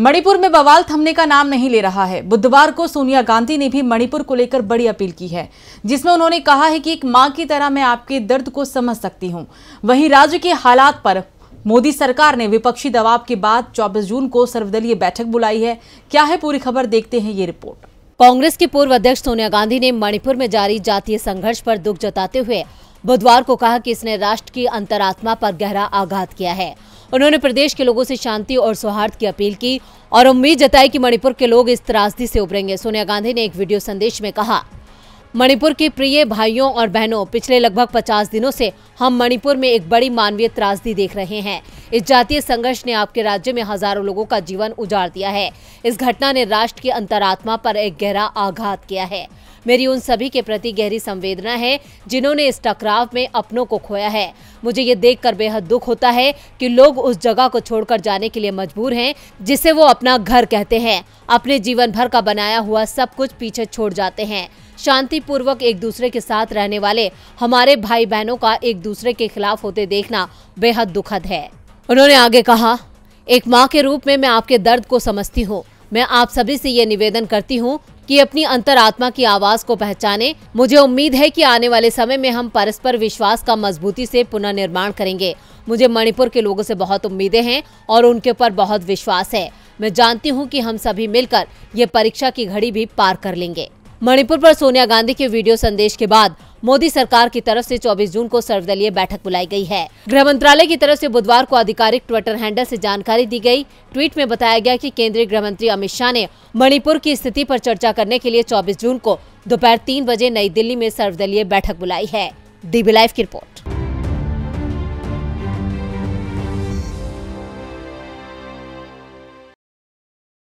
मणिपुर में बवाल थमने का नाम नहीं ले रहा है बुधवार को सोनिया गांधी ने भी मणिपुर को लेकर बड़ी अपील की है जिसमें उन्होंने कहा है कि एक मां की तरह मैं आपके दर्द को समझ सकती हूं वहीं राज्य के हालात पर मोदी सरकार ने विपक्षी दबाव के बाद 24 जून को सर्वदलीय बैठक बुलाई है क्या है पूरी खबर देखते हैं ये रिपोर्ट कांग्रेस के पूर्व अध्यक्ष सोनिया गांधी ने मणिपुर में जारी जातीय संघर्ष पर दुख जताते हुए बुधवार को कहा कि इसने राष्ट्र की अंतरात्मा पर गहरा आघात किया है उन्होंने प्रदेश के लोगों से शांति और सौहार्द की अपील की और उम्मीद जताई कि मणिपुर के लोग इस त्रासदी से उभरेंगे सोनिया गांधी ने एक वीडियो संदेश में कहा मणिपुर के प्रिय भाइयों और बहनों पिछले लगभग 50 दिनों से हम मणिपुर में एक बड़ी मानवीय त्रासदी देख रहे हैं इस जातीय संघर्ष ने आपके राज्य में हजारों लोगों का जीवन उजाड़ दिया है इस घटना ने राष्ट्र की अंतरात्मा पर एक गहरा आघात किया है मेरी उन सभी के प्रति गहरी संवेदना है जिन्होंने इस टकराव में अपनों को खोया है मुझे ये देख बेहद दुख होता है की लोग उस जगह को छोड़कर जाने के लिए मजबूर है जिसे वो अपना घर कहते हैं अपने जीवन भर का बनाया हुआ सब कुछ पीछे छोड़ जाते हैं शांति पूर्वक एक दूसरे के साथ रहने वाले हमारे भाई बहनों का एक दूसरे के खिलाफ होते देखना बेहद दुखद है उन्होंने आगे कहा एक माँ के रूप में मैं आपके दर्द को समझती हूँ मैं आप सभी से ये निवेदन करती हूँ कि अपनी अंतरात्मा की आवाज को पहचाने मुझे उम्मीद है कि आने वाले समय में हम परस्पर विश्वास का मजबूती से पुनर्निर्माण करेंगे मुझे मणिपुर के लोगों से बहुत उम्मीदें हैं और उनके ऊपर बहुत विश्वास है मैं जानती हूँ कि हम सभी मिलकर ये परीक्षा की घड़ी भी पार कर लेंगे मणिपुर पर सोनिया गांधी के वीडियो संदेश के बाद मोदी सरकार की तरफ से 24 जून को सर्वदलीय बैठक बुलाई गई है गृह मंत्रालय की तरफ से बुधवार को आधिकारिक ट्विटर हैंडल से जानकारी दी गई ट्वीट में बताया गया कि केंद्रीय गृह मंत्री अमित शाह ने मणिपुर की स्थिति पर चर्चा करने के लिए 24 जून को दोपहर तीन बजे नई दिल्ली में सर्वदलीय बैठक बुलाई है डीबी लाइव की रिपोर्ट